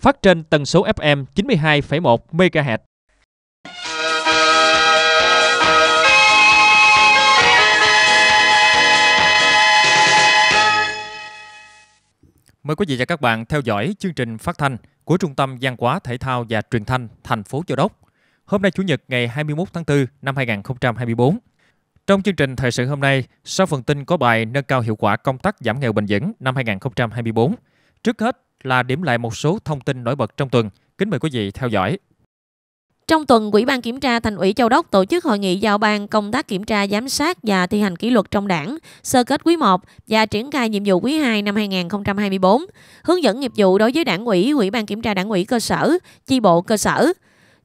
phát trên tần số FM 92,1 MHz. Mời quý vị và các bạn theo dõi chương trình phát thanh của Trung tâm Văn hóa Thể thao và Truyền thanh thành phố Châu Đốc. Hôm nay Chủ nhật ngày 21 tháng 4 năm 2024. Trong chương trình thời sự hôm nay, sau phần tin có bài nâng cao hiệu quả công tác giảm nghèo bền vững năm 2024. Trước hết, là điểm lại một số thông tin nổi bật trong tuần. Kính mời quý vị theo dõi. Trong tuần, Ủy ban Kiểm tra Thành ủy Châu Đốc tổ chức hội nghị giao ban công tác kiểm tra giám sát và thi hành kỷ luật trong đảng, sơ kết quý 1 và triển khai nhiệm vụ quý 2 năm 2024, hướng dẫn nghiệp vụ đối với đảng ủy, Ủy ban Kiểm tra Đảng ủy cơ sở, chi bộ cơ sở,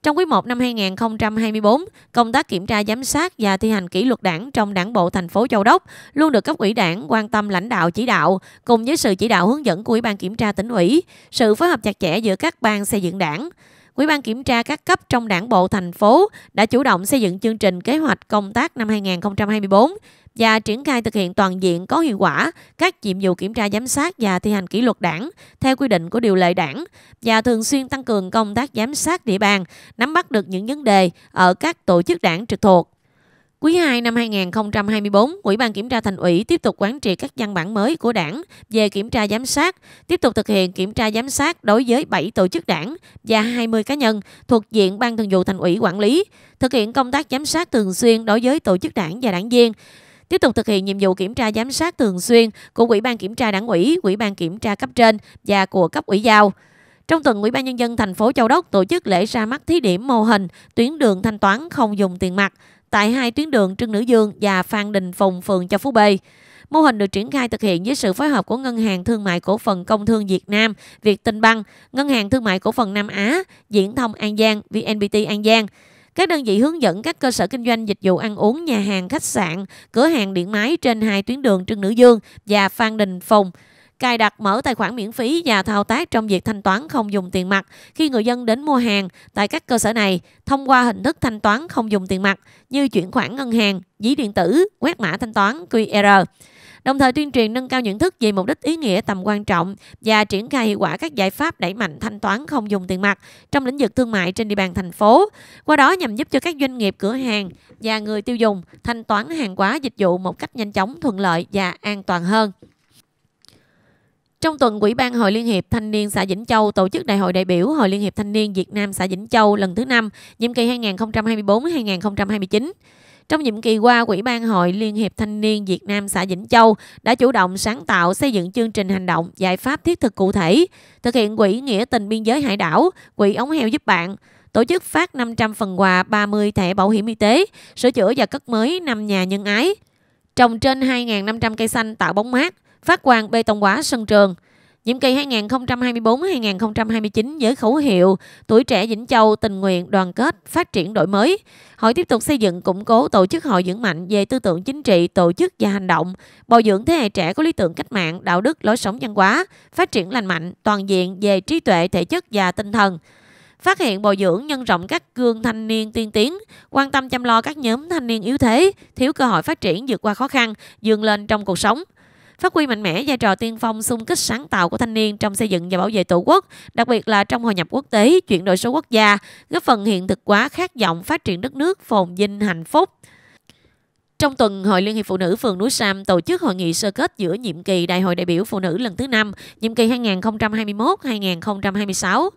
trong quý 1 năm 2024, công tác kiểm tra giám sát và thi hành kỷ luật đảng trong đảng bộ thành phố Châu Đốc luôn được cấp ủy đảng quan tâm lãnh đạo chỉ đạo cùng với sự chỉ đạo hướng dẫn của Ủy ban kiểm tra tỉnh ủy, sự phối hợp chặt chẽ giữa các ban xây dựng đảng. Ủy ban kiểm tra các cấp trong đảng bộ thành phố đã chủ động xây dựng chương trình kế hoạch công tác năm 2024 và triển khai thực hiện toàn diện có hiệu quả các nhiệm vụ kiểm tra giám sát và thi hành kỷ luật đảng theo quy định của điều lệ đảng và thường xuyên tăng cường công tác giám sát địa bàn, nắm bắt được những vấn đề ở các tổ chức đảng trực thuộc. Quý 2 năm 2024, Ủy ban Kiểm tra Thành ủy tiếp tục quán triệt các văn bản mới của đảng về kiểm tra giám sát, tiếp tục thực hiện kiểm tra giám sát đối với 7 tổ chức đảng và 20 cá nhân thuộc diện Ban Thường vụ Thành ủy quản lý, thực hiện công tác giám sát thường xuyên đối với tổ chức đảng và đảng viên, tiếp tục thực hiện nhiệm vụ kiểm tra giám sát thường xuyên của Ủy ban kiểm tra Đảng ủy, Ủy ban kiểm tra cấp trên và của cấp ủy giao. Trong tuần, Ủy ban nhân dân thành phố Châu Đốc tổ chức lễ ra mắt thí điểm mô hình tuyến đường thanh toán không dùng tiền mặt tại hai tuyến đường Trương Nữ Dương và Phan Đình Phùng phường Châu Phú B. Mô hình được triển khai thực hiện với sự phối hợp của Ngân hàng Thương mại Cổ phần Công thương Việt Nam, Việt Tinh Băng, Ngân hàng Thương mại Cổ phần Nam Á, Diễn thông An Giang, VNPT An Giang. Các đơn vị hướng dẫn các cơ sở kinh doanh dịch vụ ăn uống, nhà hàng, khách sạn, cửa hàng điện máy trên hai tuyến đường Trưng Nữ Dương và Phan Đình Phùng cài đặt mở tài khoản miễn phí và thao tác trong việc thanh toán không dùng tiền mặt khi người dân đến mua hàng tại các cơ sở này thông qua hình thức thanh toán không dùng tiền mặt như chuyển khoản ngân hàng, ví điện tử, quét mã thanh toán QR đồng thời tuyên truyền nâng cao nhận thức về mục đích ý nghĩa tầm quan trọng và triển khai hiệu quả các giải pháp đẩy mạnh thanh toán không dùng tiền mặt trong lĩnh vực thương mại trên địa bàn thành phố. Qua đó nhằm giúp cho các doanh nghiệp cửa hàng và người tiêu dùng thanh toán hàng hóa dịch vụ một cách nhanh chóng, thuận lợi và an toàn hơn. Trong tuần, Ủy ban Hội Liên hiệp Thanh niên xã Vĩnh Châu tổ chức Đại hội đại biểu Hội Liên hiệp Thanh niên Việt Nam xã Vĩnh Châu lần thứ 5, nhiệm kỳ 2024-2029. Trong nhiệm kỳ qua, Quỹ ban Hội Liên hiệp Thanh niên Việt Nam xã Vĩnh Châu đã chủ động sáng tạo xây dựng chương trình hành động, giải pháp thiết thực cụ thể, thực hiện quỹ nghĩa tình biên giới hải đảo, quỹ ống heo giúp bạn, tổ chức phát 500 phần quà 30 thẻ bảo hiểm y tế, sửa chữa và cất mới 5 nhà nhân ái, trồng trên 2.500 cây xanh tạo bóng mát, phát quang bê tông hóa sân trường. Nhiệm kỳ 2024-2029 với khẩu hiệu Tuổi trẻ Vĩnh Châu tình nguyện đoàn kết phát triển đổi mới, hội tiếp tục xây dựng củng cố tổ chức hội vững mạnh về tư tưởng chính trị, tổ chức và hành động, bồi dưỡng thế hệ trẻ có lý tưởng cách mạng, đạo đức, lối sống văn hóa, phát triển lành mạnh, toàn diện về trí tuệ, thể chất và tinh thần phát hiện bồi dưỡng nhân rộng các gương thanh niên tiên tiến, quan tâm chăm lo các nhóm thanh niên yếu thế, thiếu cơ hội phát triển vượt qua khó khăn, vươn lên trong cuộc sống, phát huy mạnh mẽ vai trò tiên phong xung kích sáng tạo của thanh niên trong xây dựng và bảo vệ tổ quốc, đặc biệt là trong hội nhập quốc tế, chuyển đổi số quốc gia, góp phần hiện thực hóa khát vọng phát triển đất nước phồn vinh hạnh phúc. Trong tuần, Hội Liên hiệp Phụ nữ phường Núi Sam tổ chức hội nghị sơ kết giữa nhiệm kỳ Đại hội đại biểu Phụ nữ lần thứ 5, nhiệm kỳ 2021-2026.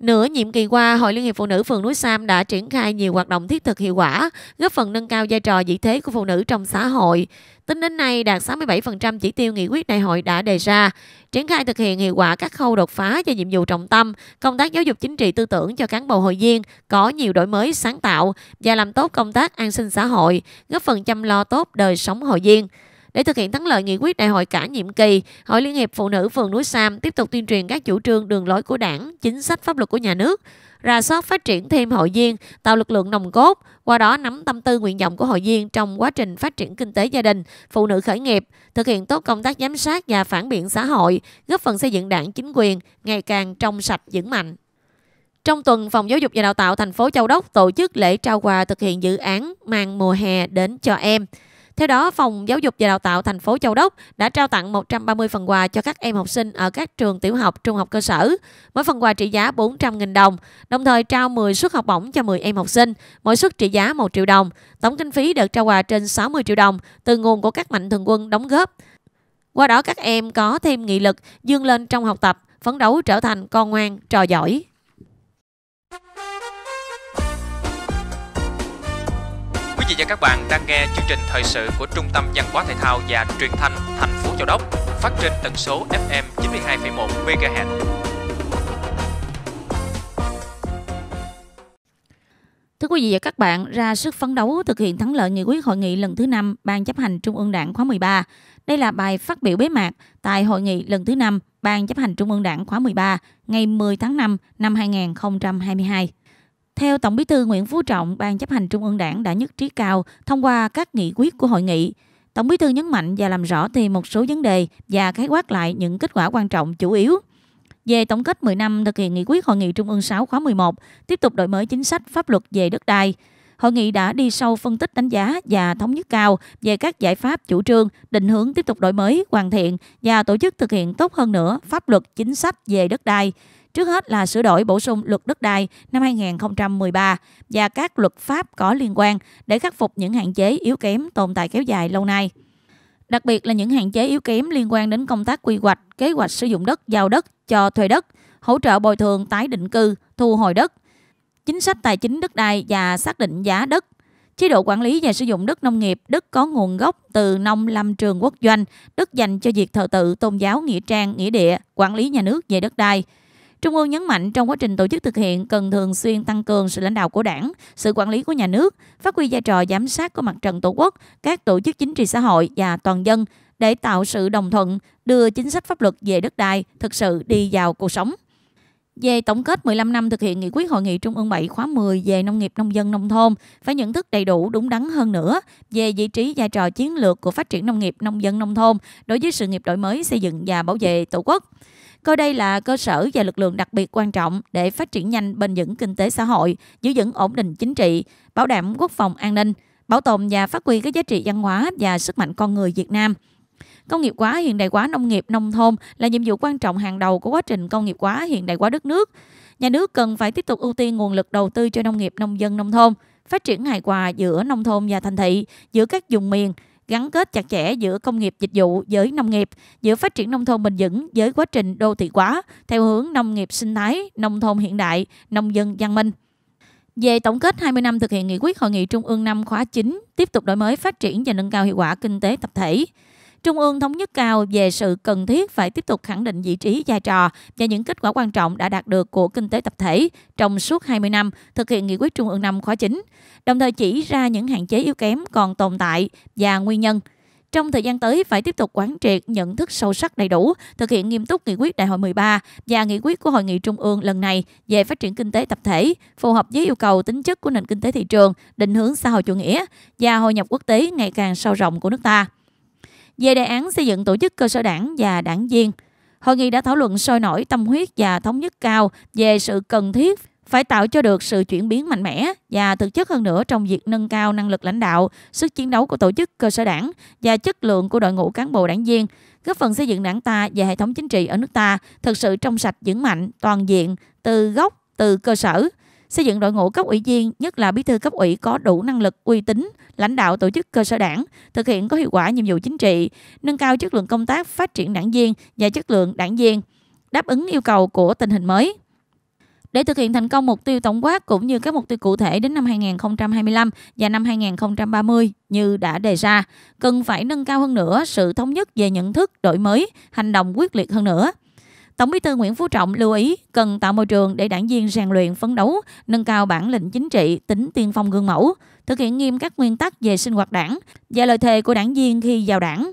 Nửa nhiệm kỳ qua, Hội Liên hiệp Phụ nữ phường Núi Sam đã triển khai nhiều hoạt động thiết thực hiệu quả, góp phần nâng cao vai trò vị thế của phụ nữ trong xã hội. Tính đến nay, đạt 67% chỉ tiêu nghị quyết đại hội đã đề ra, triển khai thực hiện hiệu quả các khâu đột phá và nhiệm vụ trọng tâm, công tác giáo dục chính trị tư tưởng cho cán bộ hội viên có nhiều đổi mới sáng tạo và làm tốt công tác an sinh xã hội, góp phần chăm lo tốt đời sống hội viên. Để thực hiện thắng lợi nghị quyết đại hội cả nhiệm kỳ, Hội Liên hiệp Phụ nữ phường núi Sam tiếp tục tuyên truyền các chủ trương đường lối của Đảng, chính sách pháp luật của nhà nước, ra soát phát triển thêm hội viên, tạo lực lượng nòng cốt, qua đó nắm tâm tư nguyện vọng của hội viên trong quá trình phát triển kinh tế gia đình, phụ nữ khởi nghiệp, thực hiện tốt công tác giám sát và phản biện xã hội, góp phần xây dựng Đảng chính quyền ngày càng trong sạch vững mạnh. Trong tuần, Phòng Giáo dục và Đào tạo thành phố Châu Đốc tổ chức lễ trao quà thực hiện dự án Mang mùa hè đến cho em. Theo đó, Phòng Giáo dục và Đào tạo thành phố Châu Đốc đã trao tặng 130 phần quà cho các em học sinh ở các trường tiểu học, trung học cơ sở. Mỗi phần quà trị giá 400.000 đồng, đồng thời trao 10 suất học bổng cho 10 em học sinh, mỗi suất trị giá 1 triệu đồng. Tổng kinh phí được trao quà trên 60 triệu đồng từ nguồn của các mạnh thường quân đóng góp. Qua đó các em có thêm nghị lực, dương lên trong học tập, phấn đấu trở thành con ngoan, trò giỏi. và các bạn đang nghe chương trình thời sự của Trung tâm Văn hóa Thể thao và Truyền thanh thành phố Châu Đốc phát trên tần số FM 92,1 MHz. Thưa quý vị và các bạn, ra sức phấn đấu thực hiện thắng lợi nghị quyết hội nghị lần thứ 5 Ban chấp hành Trung ương Đảng khóa 13. Đây là bài phát biểu bế mạc tại hội nghị lần thứ 5 Ban chấp hành Trung ương Đảng khóa 13 ngày 10 tháng 5 năm 2022. Theo Tổng Bí thư Nguyễn Phú Trọng, Ban chấp hành Trung ương Đảng đã nhất trí cao thông qua các nghị quyết của hội nghị. Tổng Bí thư nhấn mạnh và làm rõ thêm một số vấn đề và khái quát lại những kết quả quan trọng chủ yếu về tổng kết 10 năm thực hiện nghị quyết Hội nghị Trung ương 6 khóa 11, tiếp tục đổi mới chính sách pháp luật về đất đai. Hội nghị đã đi sâu phân tích đánh giá và thống nhất cao về các giải pháp chủ trương, định hướng tiếp tục đổi mới, hoàn thiện và tổ chức thực hiện tốt hơn nữa pháp luật chính sách về đất đai, Trước hết là sửa đổi bổ sung luật đất đai năm 2013 và các luật pháp có liên quan để khắc phục những hạn chế yếu kém tồn tại kéo dài lâu nay đặc biệt là những hạn chế yếu kém liên quan đến công tác quy hoạch, kế hoạch sử dụng đất, giao đất, cho thuê đất, hỗ trợ bồi thường tái định cư, thu hồi đất, chính sách tài chính đất đai và xác định giá đất, chế độ quản lý và sử dụng đất nông nghiệp, đất có nguồn gốc từ nông lâm trường quốc doanh, đất dành cho việc thờ tự, tôn giáo, nghĩa trang, nghĩa địa, quản lý nhà nước về đất đai, Trung ương nhấn mạnh trong quá trình tổ chức thực hiện cần thường xuyên tăng cường sự lãnh đạo của đảng, sự quản lý của nhà nước, phát huy vai trò giám sát của mặt trận tổ quốc, các tổ chức chính trị xã hội và toàn dân để tạo sự đồng thuận, đưa chính sách pháp luật về đất đai thực sự đi vào cuộc sống. Về tổng kết 15 năm thực hiện nghị quyết Hội nghị Trung ương 7 khóa 10 về nông nghiệp nông dân nông thôn, phải nhận thức đầy đủ đúng đắn hơn nữa về vị trí vai trò chiến lược của phát triển nông nghiệp nông dân nông thôn đối với sự nghiệp đổi mới xây dựng và bảo vệ Tổ quốc coi đây là cơ sở và lực lượng đặc biệt quan trọng để phát triển nhanh bền vững kinh tế xã hội, giữ vững ổn định chính trị, bảo đảm quốc phòng an ninh, bảo tồn và phát huy các giá trị văn hóa và sức mạnh con người Việt Nam. Công nghiệp hóa hiện đại hóa nông nghiệp nông thôn là nhiệm vụ quan trọng hàng đầu của quá trình công nghiệp hóa hiện đại hóa đất nước. Nhà nước cần phải tiếp tục ưu tiên nguồn lực đầu tư cho nông nghiệp nông dân nông thôn, phát triển hài hòa giữa nông thôn và thành thị, giữa các vùng miền, gắn kết chặt chẽ giữa công nghiệp dịch vụ với nông nghiệp, giữa phát triển nông thôn bền vững với quá trình đô thị hóa theo hướng nông nghiệp sinh thái, nông thôn hiện đại, nông dân văn minh. Về tổng kết 20 năm thực hiện nghị quyết Hội nghị Trung ương năm khóa 9, tiếp tục đổi mới phát triển và nâng cao hiệu quả kinh tế tập thể, Trung ương thống nhất cao về sự cần thiết phải tiếp tục khẳng định vị trí vai trò và những kết quả quan trọng đã đạt được của kinh tế tập thể trong suốt 20 năm thực hiện nghị quyết Trung ương năm khóa 9, đồng thời chỉ ra những hạn chế yếu kém còn tồn tại và nguyên nhân trong thời gian tới phải tiếp tục quán triệt nhận thức sâu sắc đầy đủ, thực hiện nghiêm túc nghị quyết đại hội 13 và nghị quyết của hội nghị trung ương lần này về phát triển kinh tế tập thể, phù hợp với yêu cầu tính chất của nền kinh tế thị trường, định hướng xã hội chủ nghĩa và hội nhập quốc tế ngày càng sâu rộng của nước ta về đề án xây dựng tổ chức cơ sở đảng và đảng viên. Hội nghị đã thảo luận sôi nổi tâm huyết và thống nhất cao về sự cần thiết phải tạo cho được sự chuyển biến mạnh mẽ và thực chất hơn nữa trong việc nâng cao năng lực lãnh đạo, sức chiến đấu của tổ chức cơ sở đảng và chất lượng của đội ngũ cán bộ đảng viên, góp phần xây dựng đảng ta và hệ thống chính trị ở nước ta thực sự trong sạch vững mạnh, toàn diện, từ gốc, từ cơ sở xây dựng đội ngũ cấp ủy viên, nhất là bí thư cấp ủy có đủ năng lực, uy tín, lãnh đạo tổ chức cơ sở đảng, thực hiện có hiệu quả nhiệm vụ chính trị, nâng cao chất lượng công tác, phát triển đảng viên và chất lượng đảng viên, đáp ứng yêu cầu của tình hình mới. Để thực hiện thành công mục tiêu tổng quát cũng như các mục tiêu cụ thể đến năm 2025 và năm 2030 như đã đề ra, cần phải nâng cao hơn nữa sự thống nhất về nhận thức, đổi mới, hành động quyết liệt hơn nữa. Tổng bí thư Nguyễn Phú Trọng lưu ý cần tạo môi trường để đảng viên rèn luyện phấn đấu, nâng cao bản lĩnh chính trị, tính tiên phong gương mẫu, thực hiện nghiêm các nguyên tắc về sinh hoạt đảng và lời thề của đảng viên khi vào đảng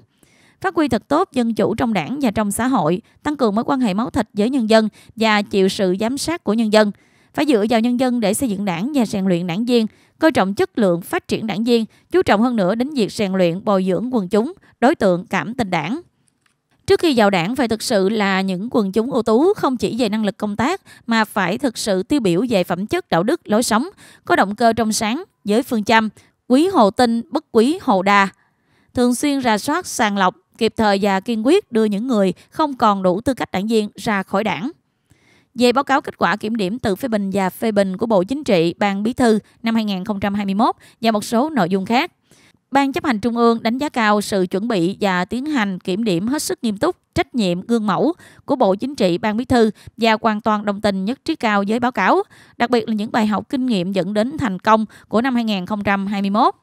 phát huy thật tốt dân chủ trong đảng và trong xã hội, tăng cường mối quan hệ máu thịt với nhân dân và chịu sự giám sát của nhân dân. Phải dựa vào nhân dân để xây dựng đảng và rèn luyện đảng viên, coi trọng chất lượng phát triển đảng viên, chú trọng hơn nữa đến việc rèn luyện bồi dưỡng quần chúng, đối tượng cảm tình đảng. Trước khi vào đảng phải thực sự là những quần chúng ưu tú không chỉ về năng lực công tác mà phải thực sự tiêu biểu về phẩm chất đạo đức, lối sống, có động cơ trong sáng với phương châm quý hồ tinh, bất quý hồ đa Thường xuyên ra soát, sàng lọc, kịp thời và kiên quyết đưa những người không còn đủ tư cách đảng viên ra khỏi đảng. Về báo cáo kết quả kiểm điểm tự phê bình và phê bình của Bộ Chính trị, Ban Bí thư năm 2021 và một số nội dung khác. Ban chấp hành Trung ương đánh giá cao sự chuẩn bị và tiến hành kiểm điểm hết sức nghiêm túc, trách nhiệm, gương mẫu của Bộ Chính trị Ban Bí thư và hoàn toàn đồng tình nhất trí cao với báo cáo, đặc biệt là những bài học kinh nghiệm dẫn đến thành công của năm 2021.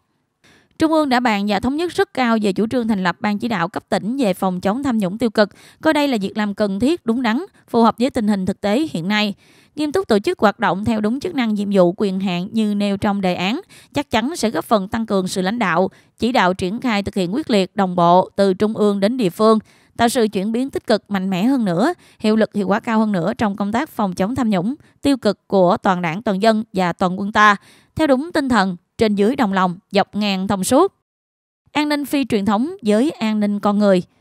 Trung ương đã bàn và thống nhất rất cao về chủ trương thành lập ban chỉ đạo cấp tỉnh về phòng chống tham nhũng tiêu cực, coi đây là việc làm cần thiết, đúng đắn, phù hợp với tình hình thực tế hiện nay nghiêm túc tổ chức hoạt động theo đúng chức năng nhiệm vụ quyền hạn như nêu trong đề án, chắc chắn sẽ góp phần tăng cường sự lãnh đạo, chỉ đạo triển khai thực hiện quyết liệt, đồng bộ từ trung ương đến địa phương, tạo sự chuyển biến tích cực mạnh mẽ hơn nữa, hiệu lực hiệu quả cao hơn nữa trong công tác phòng chống tham nhũng, tiêu cực của toàn đảng, toàn dân và toàn quân ta, theo đúng tinh thần trên dưới đồng lòng, dọc ngang thông suốt. An ninh phi truyền thống với an ninh con người –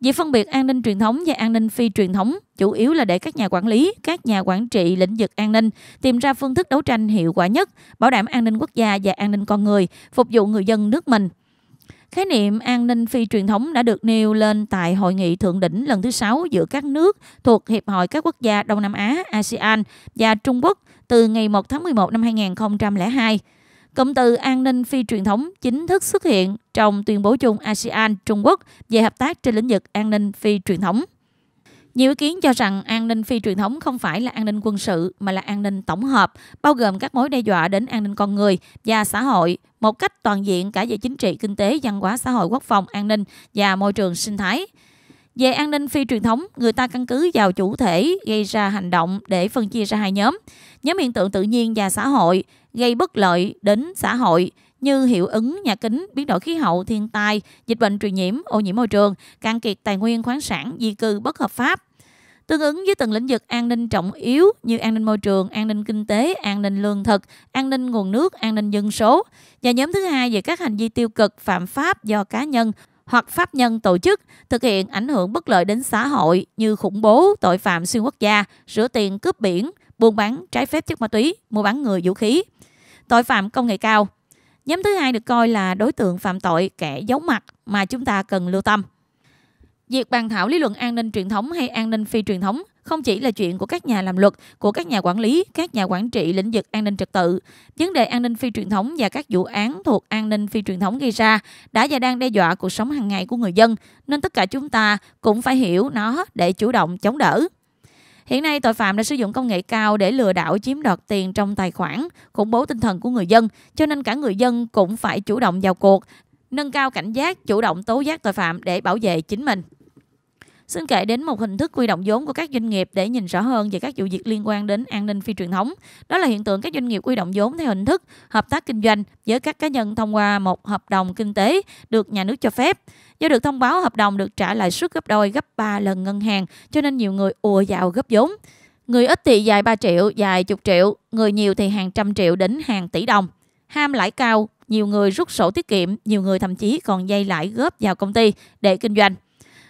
Việc phân biệt an ninh truyền thống và an ninh phi truyền thống chủ yếu là để các nhà quản lý, các nhà quản trị lĩnh vực an ninh tìm ra phương thức đấu tranh hiệu quả nhất, bảo đảm an ninh quốc gia và an ninh con người, phục vụ người dân nước mình. Khái niệm an ninh phi truyền thống đã được nêu lên tại hội nghị thượng đỉnh lần thứ 6 giữa các nước thuộc Hiệp hội các quốc gia Đông Nam Á ASEAN và Trung Quốc từ ngày 1 tháng 11 năm 2002. Cụm từ an ninh phi truyền thống chính thức xuất hiện trong tuyên bố chung ASEAN Trung Quốc về hợp tác trên lĩnh vực an ninh phi truyền thống. Nhiều ý kiến cho rằng an ninh phi truyền thống không phải là an ninh quân sự mà là an ninh tổng hợp, bao gồm các mối đe dọa đến an ninh con người và xã hội một cách toàn diện cả về chính trị, kinh tế, văn hóa, xã hội, quốc phòng, an ninh và môi trường sinh thái. Về an ninh phi truyền thống, người ta căn cứ vào chủ thể gây ra hành động để phân chia ra hai nhóm. Nhóm hiện tượng tự nhiên và xã hội gây bất lợi đến xã hội như hiệu ứng nhà kính, biến đổi khí hậu, thiên tai, dịch bệnh truyền nhiễm, ô nhiễm môi trường, cạn kiệt tài nguyên khoáng sản, di cư bất hợp pháp. Tương ứng với từng lĩnh vực an ninh trọng yếu như an ninh môi trường, an ninh kinh tế, an ninh lương thực, an ninh nguồn nước, an ninh dân số. Và nhóm thứ hai về các hành vi tiêu cực, phạm pháp do cá nhân hoặc pháp nhân tổ chức thực hiện ảnh hưởng bất lợi đến xã hội như khủng bố, tội phạm xuyên quốc gia, rửa tiền cướp biển, buôn bán trái phép chất ma túy, mua bán người vũ khí, tội phạm công nghệ cao. Nhóm thứ hai được coi là đối tượng phạm tội kẻ giấu mặt mà chúng ta cần lưu tâm. Việc bàn thảo lý luận an ninh truyền thống hay an ninh phi truyền thống không chỉ là chuyện của các nhà làm luật, của các nhà quản lý, các nhà quản trị lĩnh vực an ninh trật tự. Vấn đề an ninh phi truyền thống và các vụ án thuộc an ninh phi truyền thống gây ra đã và đang đe dọa cuộc sống hàng ngày của người dân, nên tất cả chúng ta cũng phải hiểu nó để chủ động chống đỡ. Hiện nay, tội phạm đã sử dụng công nghệ cao để lừa đảo chiếm đoạt tiền trong tài khoản, khủng bố tinh thần của người dân, cho nên cả người dân cũng phải chủ động vào cuộc, nâng cao cảnh giác, chủ động tố giác tội phạm để bảo vệ chính mình. Xin kể đến một hình thức quy động vốn của các doanh nghiệp để nhìn rõ hơn về các vụ việc liên quan đến an ninh phi truyền thống. Đó là hiện tượng các doanh nghiệp quy động vốn theo hình thức hợp tác kinh doanh với các cá nhân thông qua một hợp đồng kinh tế được nhà nước cho phép. Do được thông báo hợp đồng được trả lãi suất gấp đôi gấp 3 lần ngân hàng cho nên nhiều người ùa vào gấp vốn. Người ít thì dài 3 triệu, dài chục triệu, người nhiều thì hàng trăm triệu đến hàng tỷ đồng. Ham lãi cao, nhiều người rút sổ tiết kiệm, nhiều người thậm chí còn dây lãi góp vào công ty để kinh doanh.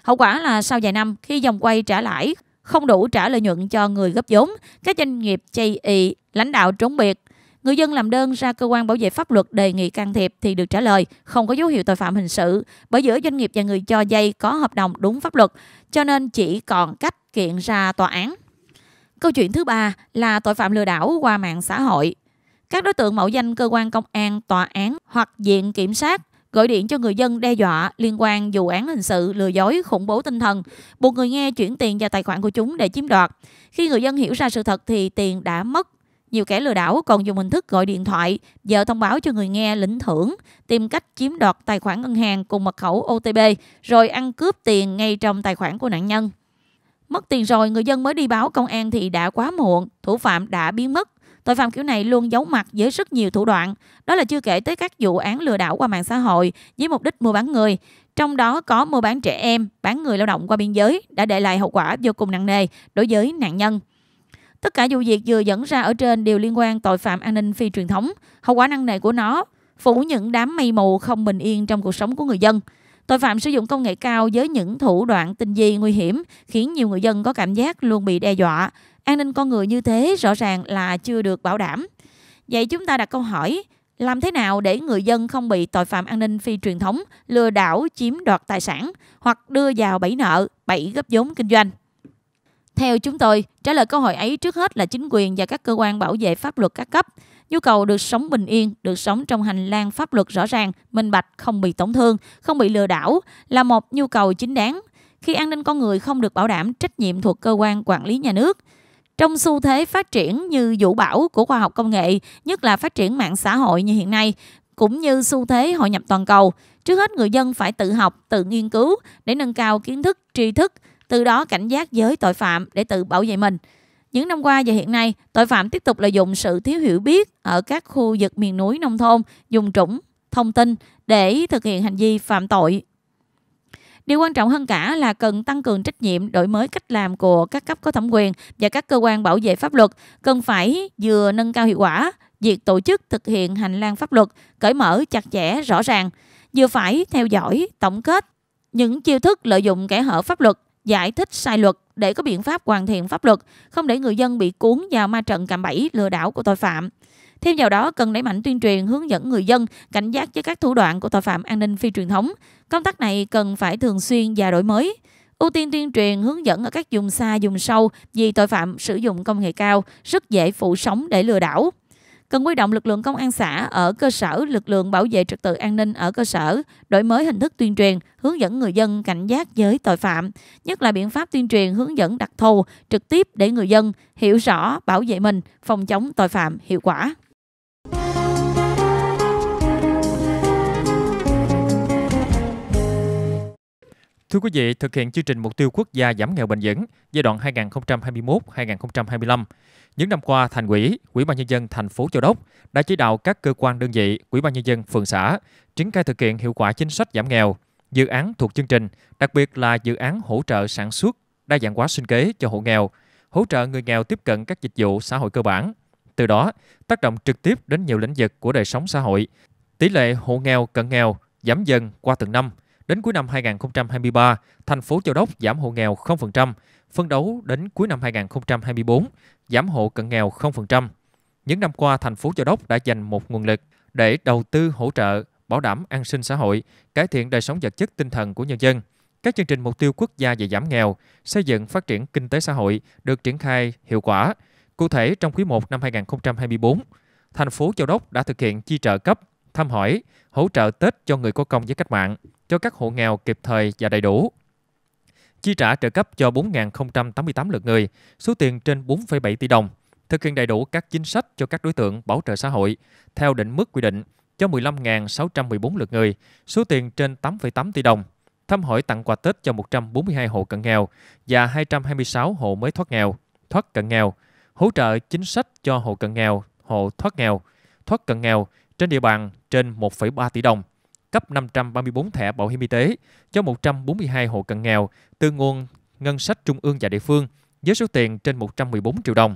Hậu quả là sau vài năm khi dòng quay trả lãi không đủ trả lợi nhuận cho người góp vốn, các doanh nghiệp chây ị, e lãnh đạo trốn biệt. Người dân làm đơn ra cơ quan bảo vệ pháp luật đề nghị can thiệp thì được trả lời không có dấu hiệu tội phạm hình sự bởi giữa doanh nghiệp và người cho dây e có hợp đồng đúng pháp luật cho nên chỉ còn cách kiện ra tòa án. Câu chuyện thứ ba là tội phạm lừa đảo qua mạng xã hội. Các đối tượng mạo danh cơ quan công an, tòa án hoặc diện kiểm sát gọi điện cho người dân đe dọa liên quan vụ án hình sự lừa dối khủng bố tinh thần, buộc người nghe chuyển tiền vào tài khoản của chúng để chiếm đoạt. Khi người dân hiểu ra sự thật thì tiền đã mất. Nhiều kẻ lừa đảo còn dùng hình thức gọi điện thoại, giờ thông báo cho người nghe lĩnh thưởng, tìm cách chiếm đoạt tài khoản ngân hàng cùng mật khẩu OTP, rồi ăn cướp tiền ngay trong tài khoản của nạn nhân. Mất tiền rồi, người dân mới đi báo công an thì đã quá muộn, thủ phạm đã biến mất. Tội phạm kiểu này luôn giấu mặt với rất nhiều thủ đoạn. Đó là chưa kể tới các vụ án lừa đảo qua mạng xã hội với mục đích mua bán người. Trong đó có mua bán trẻ em, bán người lao động qua biên giới đã để lại hậu quả vô cùng nặng nề đối với nạn nhân. Tất cả vụ việc vừa dẫn ra ở trên đều liên quan tội phạm an ninh phi truyền thống. Hậu quả nặng nề của nó phủ những đám mây mù không bình yên trong cuộc sống của người dân. Tội phạm sử dụng công nghệ cao với những thủ đoạn tinh vi nguy hiểm khiến nhiều người dân có cảm giác luôn bị đe dọa, an ninh con người như thế rõ ràng là chưa được bảo đảm. Vậy chúng ta đặt câu hỏi, làm thế nào để người dân không bị tội phạm an ninh phi truyền thống lừa đảo chiếm đoạt tài sản hoặc đưa vào bẫy nợ, bẫy gấp vốn kinh doanh? Theo chúng tôi, trả lời câu hỏi ấy trước hết là chính quyền và các cơ quan bảo vệ pháp luật các cấp. Nhu cầu được sống bình yên, được sống trong hành lang pháp luật rõ ràng, minh bạch, không bị tổn thương, không bị lừa đảo là một nhu cầu chính đáng. Khi an ninh con người không được bảo đảm trách nhiệm thuộc cơ quan quản lý nhà nước, trong xu thế phát triển như vũ bão của khoa học công nghệ, nhất là phát triển mạng xã hội như hiện nay, cũng như xu thế hội nhập toàn cầu, trước hết người dân phải tự học, tự nghiên cứu để nâng cao kiến thức, tri thức, từ đó cảnh giác với tội phạm để tự bảo vệ mình. Những năm qua và hiện nay, tội phạm tiếp tục lợi dụng sự thiếu hiểu biết ở các khu vực miền núi nông thôn, dùng trũng, thông tin để thực hiện hành vi phạm tội Điều quan trọng hơn cả là cần tăng cường trách nhiệm đổi mới cách làm của các cấp có thẩm quyền và các cơ quan bảo vệ pháp luật, cần phải vừa nâng cao hiệu quả việc tổ chức thực hiện hành lang pháp luật cởi mở, chặt chẽ, rõ ràng, vừa phải theo dõi, tổng kết những chiêu thức lợi dụng kẻ hở pháp luật, giải thích sai luật để có biện pháp hoàn thiện pháp luật, không để người dân bị cuốn vào ma trận cạm bẫy lừa đảo của tội phạm. Thêm vào đó, cần đẩy mạnh tuyên truyền hướng dẫn người dân cảnh giác với các thủ đoạn của tội phạm an ninh phi truyền thống. Công tác này cần phải thường xuyên và đổi mới ưu tiên tuyên truyền hướng dẫn ở các vùng xa vùng sâu vì tội phạm sử dụng công nghệ cao rất dễ phụ sóng để lừa đảo cần quy động lực lượng công an xã ở cơ sở lực lượng bảo vệ trật tự an ninh ở cơ sở đổi mới hình thức tuyên truyền hướng dẫn người dân cảnh giác với tội phạm nhất là biện pháp tuyên truyền hướng dẫn đặc thù trực tiếp để người dân hiểu rõ bảo vệ mình phòng chống tội phạm hiệu quả Thưa quý vị, thực hiện chương trình mục tiêu quốc gia giảm nghèo bền vững giai đoạn 2021-2025, những năm qua, Thành ủy, Ủy ban nhân dân thành phố Châu Đốc đã chỉ đạo các cơ quan đơn vị, Ủy ban nhân dân phường xã triển khai thực hiện hiệu quả chính sách giảm nghèo, dự án thuộc chương trình, đặc biệt là dự án hỗ trợ sản xuất, đa dạng hóa sinh kế cho hộ nghèo, hỗ trợ người nghèo tiếp cận các dịch vụ xã hội cơ bản. Từ đó, tác động trực tiếp đến nhiều lĩnh vực của đời sống xã hội. Tỷ lệ hộ nghèo cận nghèo giảm dần qua từng năm – Đến cuối năm 2023, thành phố Châu Đốc giảm hộ nghèo 0%, phân đấu đến cuối năm 2024 giảm hộ cận nghèo 0%. Những năm qua, thành phố Châu Đốc đã dành một nguồn lực để đầu tư hỗ trợ, bảo đảm an sinh xã hội, cải thiện đời sống vật chất tinh thần của nhân dân. Các chương trình mục tiêu quốc gia về giảm nghèo, xây dựng phát triển kinh tế xã hội được triển khai hiệu quả. Cụ thể, trong quý 1 năm 2024, thành phố Châu Đốc đã thực hiện chi trợ cấp, thăm hỏi, hỗ trợ Tết cho người có công với cách mạng, cho các hộ nghèo kịp thời và đầy đủ. Chi trả trợ cấp cho 4.088 lượt người, số tiền trên 4,7 tỷ đồng, thực hiện đầy đủ các chính sách cho các đối tượng bảo trợ xã hội theo định mức quy định cho 15.614 lượt người, số tiền trên 8,8 tỷ đồng, thăm hỏi tặng quà Tết cho 142 hộ cận nghèo và 226 hộ mới thoát nghèo, thoát cận nghèo, hỗ trợ chính sách cho hộ cận nghèo, hộ thoát nghèo, thoát cận nghèo trên địa bàn trên 1,3 tỷ đồng – cấp 534 thẻ bảo hiểm y tế cho 142 hộ cận nghèo từ nguồn ngân sách trung ương và địa phương với số tiền trên 114 triệu đồng.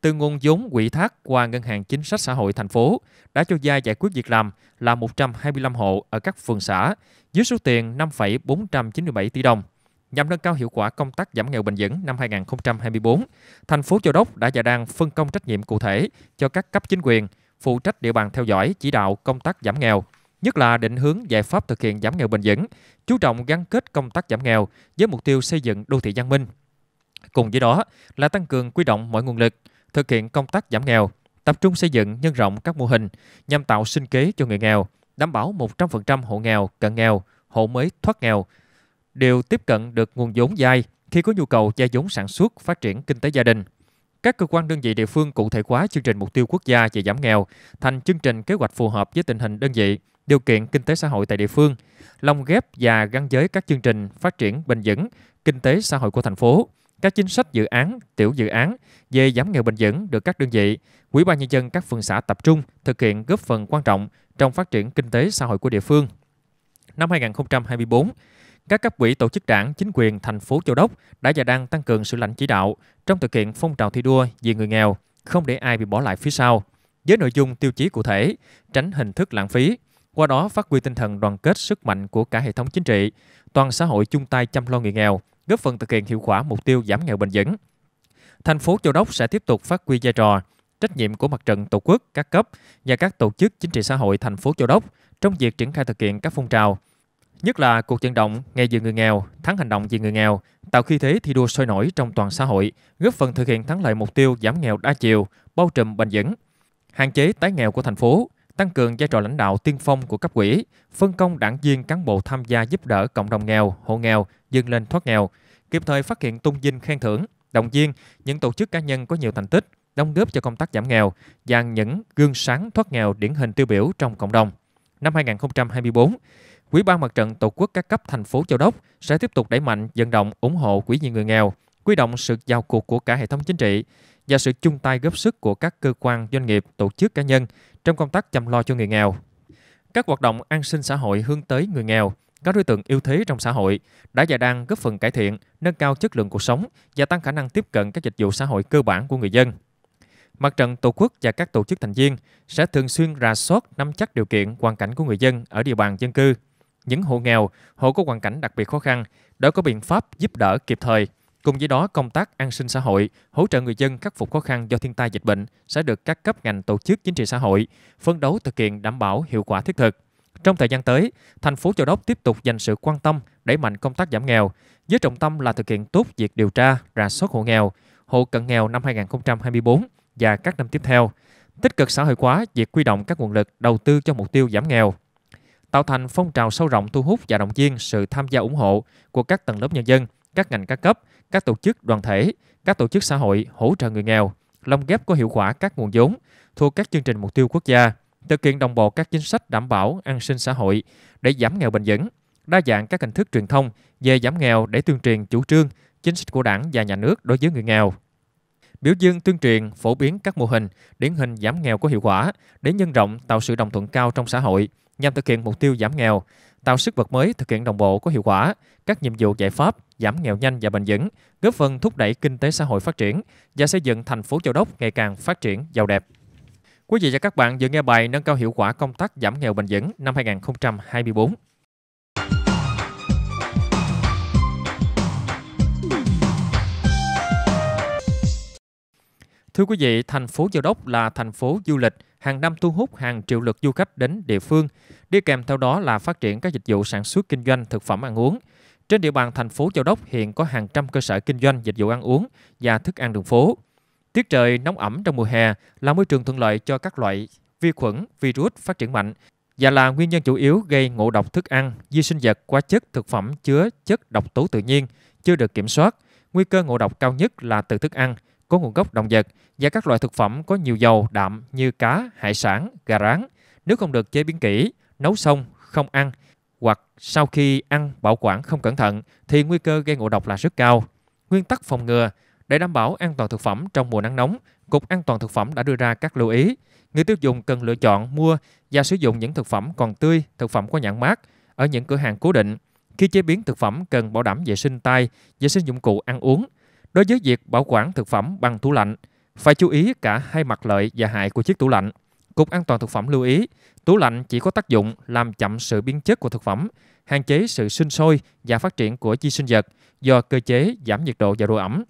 Từ nguồn vốn quỹ thác qua Ngân hàng Chính sách Xã hội thành phố đã cho gia giải quyết việc làm là 125 hộ ở các phường xã với số tiền 5,497 tỷ đồng. Nhằm nâng cao hiệu quả công tác giảm nghèo bền vững năm 2024, thành phố Châu Đốc đã và đang phân công trách nhiệm cụ thể cho các cấp chính quyền phụ trách địa bàn theo dõi chỉ đạo công tác giảm nghèo nhất là định hướng giải pháp thực hiện giảm nghèo bền vững, chú trọng gắn kết công tác giảm nghèo với mục tiêu xây dựng đô thị văn minh. Cùng với đó là tăng cường quy động mọi nguồn lực, thực hiện công tác giảm nghèo, tập trung xây dựng nhân rộng các mô hình nhằm tạo sinh kế cho người nghèo, đảm bảo 100% hộ nghèo, cận nghèo, hộ mới thoát nghèo đều tiếp cận được nguồn vốn vay khi có nhu cầu gia vốn sản xuất, phát triển kinh tế gia đình. Các cơ quan đơn vị địa phương cụ thể hóa chương trình mục tiêu quốc gia về giảm nghèo thành chương trình kế hoạch phù hợp với tình hình đơn vị, điều kiện kinh tế xã hội tại địa phương, lồng ghép và gắn giới các chương trình phát triển bền vững kinh tế xã hội của thành phố, các chính sách dự án, tiểu dự án về giảm nghèo bền vững được các đơn vị, quỹ ban nhân dân các phường xã tập trung thực hiện góp phần quan trọng trong phát triển kinh tế xã hội của địa phương. Năm 2024, các cấp ủy tổ chức đảng, chính quyền thành phố Châu Đốc đã và đang tăng cường sự lãnh chỉ đạo trong thực hiện phong trào thi đua vì người nghèo, không để ai bị bỏ lại phía sau. Với nội dung tiêu chí cụ thể, tránh hình thức lãng phí, qua đó phát huy tinh thần đoàn kết sức mạnh của cả hệ thống chính trị, toàn xã hội chung tay chăm lo người nghèo, góp phần thực hiện hiệu quả mục tiêu giảm nghèo bền vững. Thành phố Châu Đốc sẽ tiếp tục phát huy vai trò, trách nhiệm của mặt trận Tổ quốc các cấp và các tổ chức chính trị xã hội thành phố Châu Đốc trong việc triển khai thực hiện các phong trào, nhất là cuộc vận động Ngày vì người nghèo, tháng hành động vì người nghèo, tạo khí thế thi đua sôi nổi trong toàn xã hội, góp phần thực hiện thắng lợi mục tiêu giảm nghèo đa chiều, bao trùm bền vững, hạn chế tái nghèo của thành phố, tăng cường vai trò lãnh đạo tiên phong của cấp ủy, phân công đảng viên cán bộ tham gia giúp đỡ cộng đồng nghèo, hộ nghèo, dâng lên thoát nghèo, kịp thời phát hiện tung dinh khen thưởng, động viên những tổ chức cá nhân có nhiều thành tích, đóng góp cho công tác giảm nghèo và những gương sáng thoát nghèo điển hình tiêu biểu trong cộng đồng. Năm 2024, Quỹ ban Mặt trận Tổ quốc các cấp thành phố Châu Đốc sẽ tiếp tục đẩy mạnh vận động ủng hộ quỹ vì người nghèo, quy động sự vào cuộc của cả hệ thống chính trị và sự chung tay góp sức của các cơ quan, doanh nghiệp, tổ chức cá nhân trong công tác chăm lo cho người nghèo. Các hoạt động an sinh xã hội hướng tới người nghèo, các đối tượng yếu thế trong xã hội đã và đang góp phần cải thiện, nâng cao chất lượng cuộc sống và tăng khả năng tiếp cận các dịch vụ xã hội cơ bản của người dân. Mặt trận Tổ quốc và các tổ chức thành viên sẽ thường xuyên rà soát nắm chắc điều kiện hoàn cảnh của người dân ở địa bàn dân cư. Những hộ nghèo, hộ có hoàn cảnh đặc biệt khó khăn đã có biện pháp giúp đỡ kịp thời Cùng với đó, công tác an sinh xã hội, hỗ trợ người dân khắc phục khó khăn do thiên tai dịch bệnh sẽ được các cấp ngành tổ chức chính trị xã hội phấn đấu thực hiện đảm bảo hiệu quả thiết thực. Trong thời gian tới, thành phố Châu Đốc tiếp tục dành sự quan tâm đẩy mạnh công tác giảm nghèo, với trọng tâm là thực hiện tốt việc điều tra, rà soát hộ nghèo, hộ cận nghèo năm 2024 và các năm tiếp theo, tích cực xã hội hóa việc quy động các nguồn lực đầu tư cho mục tiêu giảm nghèo, tạo thành phong trào sâu rộng thu hút và động viên sự tham gia ủng hộ của các tầng lớp nhân dân, các ngành các cấp các tổ chức đoàn thể, các tổ chức xã hội hỗ trợ người nghèo, lồng ghép có hiệu quả các nguồn vốn thuộc các chương trình mục tiêu quốc gia, thực hiện đồng bộ các chính sách đảm bảo an sinh xã hội để giảm nghèo bền vững, đa dạng các hình thức truyền thông về giảm nghèo để tuyên truyền chủ trương, chính sách của Đảng và nhà nước đối với người nghèo. Biểu dương tuyên truyền, phổ biến các mô hình, điển hình giảm nghèo có hiệu quả để nhân rộng tạo sự đồng thuận cao trong xã hội nhằm thực hiện mục tiêu giảm nghèo, tạo sức bật mới thực hiện đồng bộ có hiệu quả các nhiệm vụ giải pháp giảm nghèo nhanh và bền vững, góp phần thúc đẩy kinh tế xã hội phát triển và xây dựng thành phố Châu Đốc ngày càng phát triển giàu đẹp. Quý vị và các bạn vừa nghe bài nâng cao hiệu quả công tác giảm nghèo bền vững năm 2024. Thưa quý vị, thành phố Châu Đốc là thành phố du lịch hàng năm thu hút hàng triệu lượt du khách đến địa phương, đi kèm theo đó là phát triển các dịch vụ sản xuất kinh doanh thực phẩm ăn uống. Trên địa bàn thành phố Châu Đốc hiện có hàng trăm cơ sở kinh doanh dịch vụ ăn uống và thức ăn đường phố. Tiết trời nóng ẩm trong mùa hè là môi trường thuận lợi cho các loại vi khuẩn, virus phát triển mạnh và là nguyên nhân chủ yếu gây ngộ độc thức ăn, vi sinh vật, quá chất, thực phẩm chứa chất độc tố tự nhiên chưa được kiểm soát. Nguy cơ ngộ độc cao nhất là từ thức ăn, có nguồn gốc động vật và các loại thực phẩm có nhiều dầu, đạm như cá, hải sản, gà rán. Nếu không được chế biến kỹ, nấu xong, không ăn hoặc sau khi ăn bảo quản không cẩn thận thì nguy cơ gây ngộ độc là rất cao. Nguyên tắc phòng ngừa để đảm bảo an toàn thực phẩm trong mùa nắng nóng, Cục An toàn thực phẩm đã đưa ra các lưu ý. Người tiêu dùng cần lựa chọn mua và sử dụng những thực phẩm còn tươi, thực phẩm có nhãn mát ở những cửa hàng cố định. Khi chế biến thực phẩm cần bảo đảm vệ sinh tay, vệ sinh dụng cụ ăn uống, Đối với việc bảo quản thực phẩm bằng tủ lạnh, phải chú ý cả hai mặt lợi và hại của chiếc tủ lạnh. Cục An toàn thực phẩm lưu ý, tủ lạnh chỉ có tác dụng làm chậm sự biến chất của thực phẩm, hạn chế sự sinh sôi và phát triển của vi sinh vật do cơ chế giảm nhiệt độ và độ ẩm.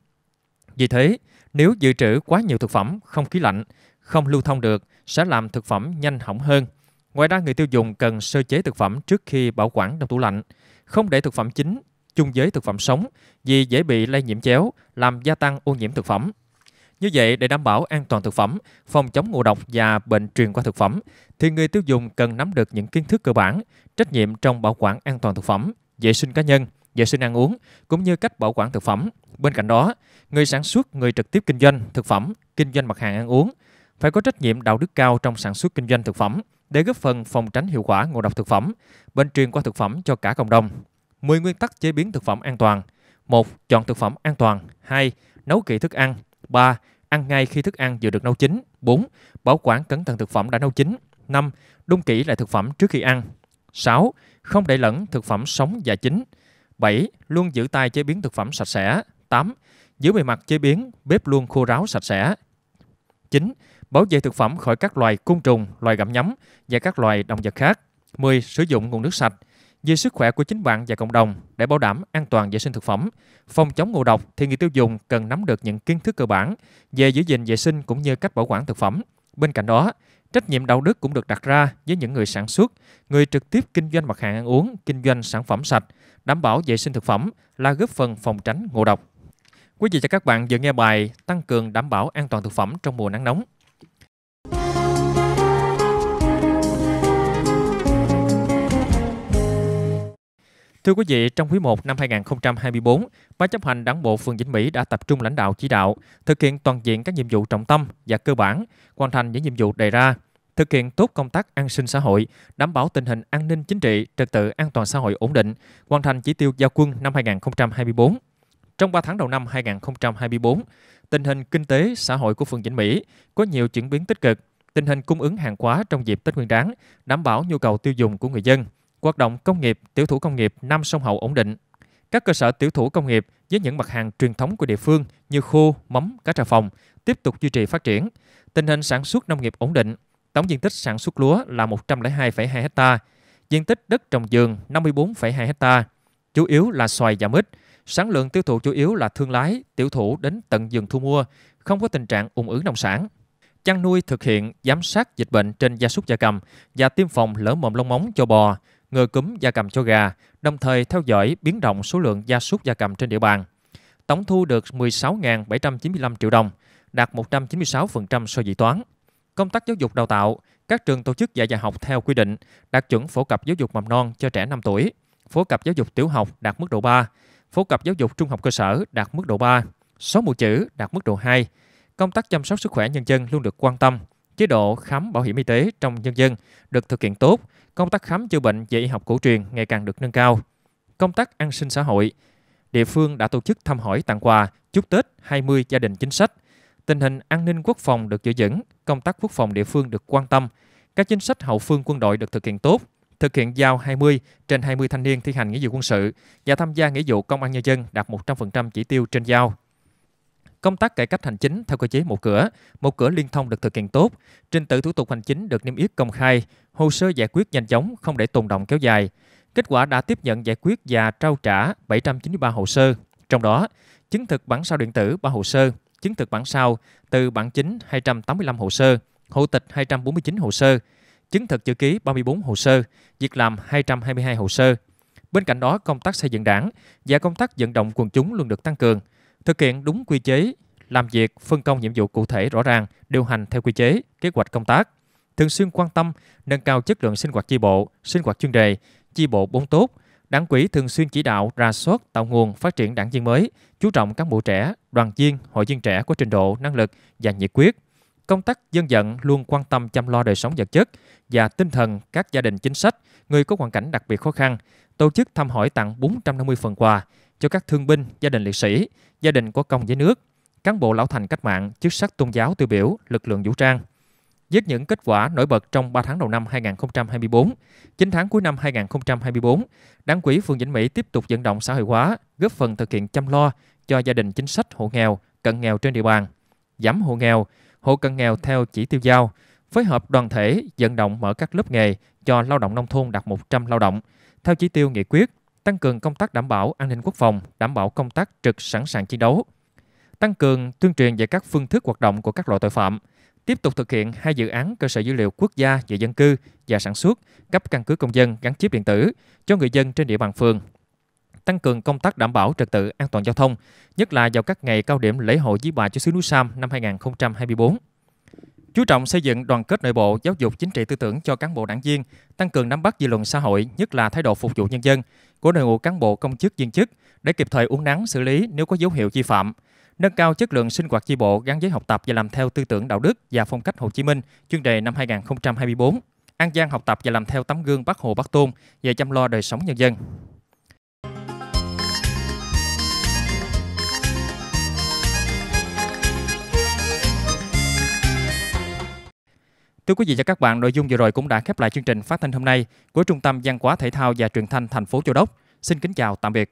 Vì thế, nếu dự trữ quá nhiều thực phẩm không khí lạnh, không lưu thông được sẽ làm thực phẩm nhanh hỏng hơn. Ngoài ra, người tiêu dùng cần sơ chế thực phẩm trước khi bảo quản trong tủ lạnh, không để thực phẩm chín chung với thực phẩm sống vì dễ bị lây nhiễm chéo, làm gia tăng ô nhiễm thực phẩm. Như vậy, để đảm bảo an toàn thực phẩm, phòng chống ngộ độc và bệnh truyền qua thực phẩm, thì người tiêu dùng cần nắm được những kiến thức cơ bản, trách nhiệm trong bảo quản an toàn thực phẩm, vệ sinh cá nhân, vệ sinh ăn uống, cũng như cách bảo quản thực phẩm. Bên cạnh đó, người sản xuất, người trực tiếp kinh doanh thực phẩm, kinh doanh mặt hàng ăn uống, phải có trách nhiệm đạo đức cao trong sản xuất kinh doanh thực phẩm để góp phần phòng tránh hiệu quả ngộ độc thực phẩm, bệnh truyền qua thực phẩm cho cả cộng đồng. 10 nguyên tắc chế biến thực phẩm an toàn. 1. Chọn thực phẩm an toàn. 2. Nấu kỹ thức ăn. 3. Ăn ngay khi thức ăn vừa được nấu chín. 4. Bảo quản cẩn thận thực phẩm đã nấu chín. 5. Đun kỹ lại thực phẩm trước khi ăn. 6. Không để lẫn thực phẩm sống và chín. 7. Luôn giữ tay chế biến thực phẩm sạch sẽ. 8. Giữ bề mặt chế biến, bếp luôn khô ráo sạch sẽ. 9. Bảo vệ thực phẩm khỏi các loài côn trùng, loài gặm nhấm và các loài động vật khác. 10. Sử dụng nguồn nước sạch về sức khỏe của chính bạn và cộng đồng để bảo đảm an toàn vệ sinh thực phẩm. Phòng chống ngộ độc thì người tiêu dùng cần nắm được những kiến thức cơ bản về giữ gìn vệ sinh cũng như cách bảo quản thực phẩm. Bên cạnh đó, trách nhiệm đạo đức cũng được đặt ra với những người sản xuất, người trực tiếp kinh doanh mặt hàng ăn uống, kinh doanh sản phẩm sạch, đảm bảo vệ sinh thực phẩm là góp phần phòng tránh ngộ độc. Quý vị và các bạn vừa nghe bài Tăng cường đảm bảo an toàn thực phẩm trong mùa nắng nóng Thưa quý vị, trong quý 1 năm 2024, Ban chấp hành Đảng bộ phường Vĩnh Mỹ đã tập trung lãnh đạo chỉ đạo, thực hiện toàn diện các nhiệm vụ trọng tâm và cơ bản, hoàn thành những nhiệm vụ đề ra, thực hiện tốt công tác an sinh xã hội, đảm bảo tình hình an ninh chính trị, trật tự an toàn xã hội ổn định, hoàn thành chỉ tiêu giao quân năm 2024. Trong 3 tháng đầu năm 2024, tình hình kinh tế xã hội của phường Vĩnh Mỹ có nhiều chuyển biến tích cực, tình hình cung ứng hàng hóa trong dịp Tết Nguyên đán đảm bảo nhu cầu tiêu dùng của người dân – Hoạt động công nghiệp, tiểu thủ công nghiệp Nam Sông Hậu ổn định. Các cơ sở tiểu thủ công nghiệp với những mặt hàng truyền thống của địa phương như khô, mắm, cá trà phòng tiếp tục duy trì phát triển. Tình hình sản xuất nông nghiệp ổn định. Tổng diện tích sản xuất lúa là 102,2 ha, diện tích đất trồng giường 54,2 ha, chủ yếu là xoài và mít. Sản lượng tiêu thụ chủ yếu là thương lái, tiểu thủ đến tận giường thu mua, không có tình trạng ủng ứ nông sản chăn nuôi thực hiện giám sát dịch bệnh trên gia súc gia cầm và tiêm phòng lở mồm long móng cho bò, ngừa cúm gia cầm cho gà, đồng thời theo dõi biến động số lượng gia súc gia cầm trên địa bàn. Tổng thu được 16.795 triệu đồng, đạt 196% so dự toán. Công tác giáo dục đào tạo, các trường tổ chức dạy dạy học theo quy định, đạt chuẩn phổ cập giáo dục mầm non cho trẻ 5 tuổi, phổ cập giáo dục tiểu học đạt mức độ 3, phổ cập giáo dục trung học cơ sở đạt mức độ 3, số mù chữ đạt mức độ 2. Công tác chăm sóc sức khỏe nhân dân luôn được quan tâm, chế độ khám bảo hiểm y tế trong nhân dân được thực hiện tốt, công tác khám chữa bệnh về y học cổ truyền ngày càng được nâng cao. Công tác an sinh xã hội, địa phương đã tổ chức thăm hỏi tặng quà, chúc Tết 20 gia đình chính sách. Tình hình an ninh quốc phòng được giữ vững, công tác quốc phòng địa phương được quan tâm, các chính sách hậu phương quân đội được thực hiện tốt, thực hiện giao 20 trên 20 thanh niên thi hành nghĩa vụ quân sự và tham gia nghĩa vụ công an nhân dân đạt 100% chỉ tiêu trên giao. Công tác cải cách hành chính theo cơ chế một cửa, một cửa liên thông được thực hiện tốt, trình tự thủ tục hành chính được niêm yết công khai, hồ sơ giải quyết nhanh chóng, không để tồn động kéo dài. Kết quả đã tiếp nhận giải quyết và trao trả 793 hồ sơ, trong đó chứng thực bản sao điện tử 3 hồ sơ, chứng thực bản sao từ bản chính 285 hồ sơ, hộ tịch 249 hồ sơ, chứng thực chữ ký 34 hồ sơ, việc làm 222 hồ sơ. Bên cạnh đó, công tác xây dựng đảng và công tác vận động quần chúng luôn được tăng cường – Thực hiện đúng quy chế, làm việc, phân công nhiệm vụ cụ thể rõ ràng, điều hành theo quy chế, kế hoạch công tác. Thường xuyên quan tâm, nâng cao chất lượng sinh hoạt chi bộ, sinh hoạt chuyên đề, chi bộ bốn tốt. Đảng quỹ thường xuyên chỉ đạo, ra soát, tạo nguồn phát triển đảng viên mới, chú trọng cán bộ trẻ, đoàn viên, hội viên trẻ có trình độ, năng lực và nhiệt quyết. Công tác dân vận luôn quan tâm chăm lo đời sống vật chất và tinh thần các gia đình chính sách, người có hoàn cảnh đặc biệt khó khăn, tổ chức thăm hỏi tặng 450 phần quà, cho các thương binh, gia đình liệt sĩ, gia đình có công với nước, cán bộ lão thành cách mạng, chức sắc tôn giáo tiêu biểu, lực lượng vũ trang. Với những kết quả nổi bật trong 3 tháng đầu năm 2024, 9 tháng cuối năm 2024, Đảng quỹ phường Vĩnh Mỹ tiếp tục vận động xã hội hóa, góp phần thực hiện chăm lo cho gia đình chính sách hộ nghèo, cận nghèo trên địa bàn, giảm hộ nghèo, hộ cận nghèo theo chỉ tiêu giao, phối hợp đoàn thể vận động mở các lớp nghề cho lao động nông thôn đạt 100 lao động theo chỉ tiêu nghị quyết tăng cường công tác đảm bảo an ninh quốc phòng, đảm bảo công tác trực sẵn sàng chiến đấu, tăng cường tuyên truyền về các phương thức hoạt động của các loại tội phạm, tiếp tục thực hiện hai dự án cơ sở dữ liệu quốc gia về dân cư và sản xuất, cấp căn cứ công dân gắn chip điện tử cho người dân trên địa bàn phường, tăng cường công tác đảm bảo trật tự an toàn giao thông, nhất là vào các ngày cao điểm lễ hội Dí Bà Chúa Sứ Núi Sam năm 2024 chú trọng xây dựng đoàn kết nội bộ, giáo dục chính trị tư tưởng cho cán bộ đảng viên, tăng cường nắm bắt dư luận xã hội, nhất là thái độ phục vụ nhân dân của đội ngũ cán bộ công chức viên chức để kịp thời uống nắng xử lý nếu có dấu hiệu vi phạm, nâng cao chất lượng sinh hoạt chi bộ gắn với học tập và làm theo tư tưởng đạo đức và phong cách Hồ Chí Minh chuyên đề năm 2024. An Giang học tập và làm theo tấm gương Bác Hồ Bác Tôn về chăm lo đời sống nhân dân. Thưa quý vị và các bạn, nội dung vừa rồi cũng đã khép lại chương trình phát thanh hôm nay của Trung tâm Văn hóa Thể thao và Truyền thanh thành phố Châu Đốc. Xin kính chào tạm biệt.